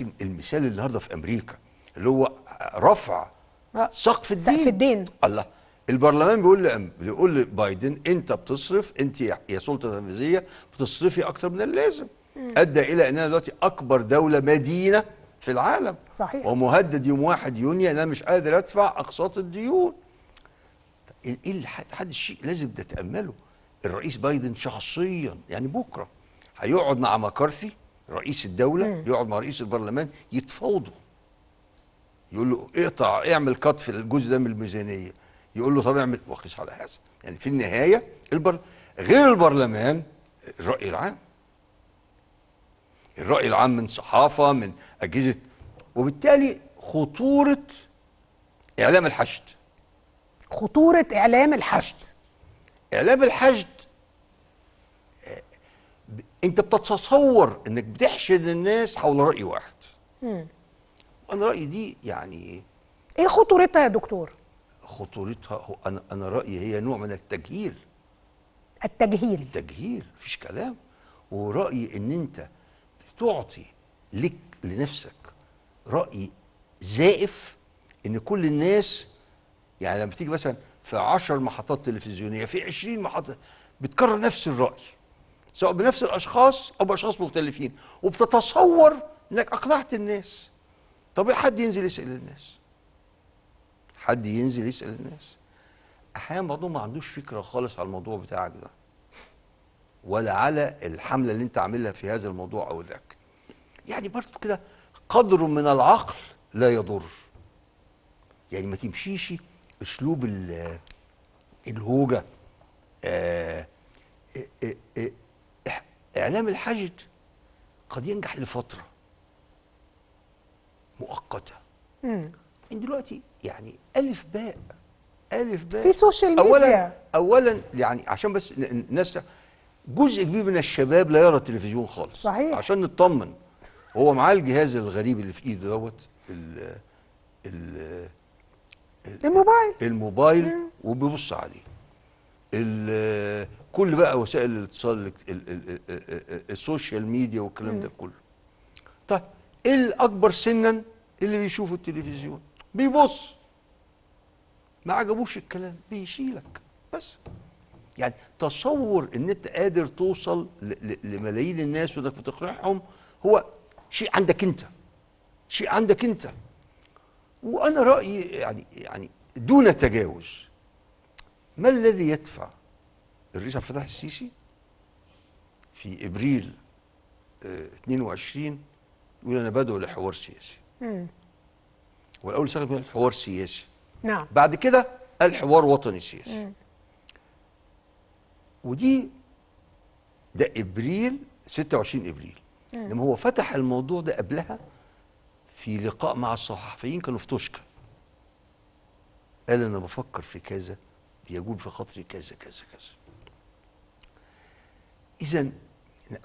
يمكن المثال النهارده في امريكا اللي هو رفع اه، سقف الدين سقف الدين الله البرلمان بيقول بيقول لبايدن انت بتصرف انت يا سلطه تنفيذيه بتصرفي اكتر من اللازم ادى الى اننا دلوقتي اكبر دوله مدينه في العالم صحيح ومهدد يوم 1 يونيو انا مش قادر ادفع اقساط الديون ايه, إيه اللي حد الشيء لازم تتامله الرئيس بايدن شخصيا يعني بكره هيقعد مع مكارثي رئيس الدوله مم. يقعد مع رئيس البرلمان يتفاوضوا يقول له اقطع اعمل كات في الجزء ده من الميزانيه يقول له طب اعمل وقس على هذا يعني في النهايه البر... غير البرلمان الراي العام الراي العام من صحافه من اجهزه وبالتالي خطوره اعلام الحشد خطوره اعلام الحشد اعلام الحشد انت بتتصور انك بتحشد الناس حول راي واحد مم. انا رايي دي يعني ايه, ايه خطورتها يا دكتور خطورتها انا انا رايي هي نوع من التجهيل التجهيل التجهيل مفيش كلام ورايي ان انت بتعطي لك لنفسك راي زائف ان كل الناس يعني لما تيجي مثلا في 10 محطات تلفزيونيه في 20 محطه بتكرر نفس الراي سواء بنفس الاشخاص او باشخاص مختلفين وبتتصور انك اقنعت الناس طب إيه حد ينزل يسال الناس حد ينزل يسال الناس احيانا بعضهم ما عندوش فكره خالص على الموضوع بتاعك ده ولا على الحمله اللي انت عاملها في هذا الموضوع او ذاك يعني برضه كده قدر من العقل لا يضر يعني ما تمشيش اسلوب الهوجه آه, آه،, آه، إعلام الحشد قد ينجح لفترة مؤقتة من دلوقتي يعني ألف باء ألف باء في سوشيال ميديا أولا أولا يعني عشان بس الناس جزء كبير من الشباب لا يرى التلفزيون خالص صحيح عشان نطمن هو معاه الجهاز الغريب اللي في ايده دوت ال ال الموبايل الموبايل وبيبص عليه كل بقى وسائل الاتصال السوشيال ميديا والكلام ده كله طيب ايه الاكبر سنا اللي بيشوفوا التلفزيون بيبص ما عجبوش الكلام بيشيلك بس يعني تصور ان انت قادر توصل لملايين الناس وانك بتقرحهم هو شيء عندك انت شيء عندك انت وانا رايي يعني يعني دون تجاوز ما الذي يدفع الرئيس عبد الفتاح السيسي في ابريل 22 آه، يقول انا بدعو لحوار سياسي امم والاول استخدم حوار سياسي نعم بعد كده قال حوار وطني سياسي مم. ودي ده ابريل 26 ابريل مم. لما هو فتح الموضوع ده قبلها في لقاء مع الصحفيين كانوا في توشكا قال انا بفكر في كذا يجول في خاطري كذا كذا كذا إذا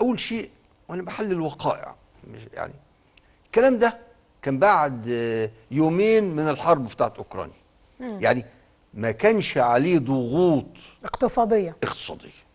أول شيء وأنا بحلل وقائع يعني الكلام ده كان بعد آه، يومين من الحرب بتاعت أوكرانيا يعني ما كانش عليه ضغوط اقتصادية اقتصادية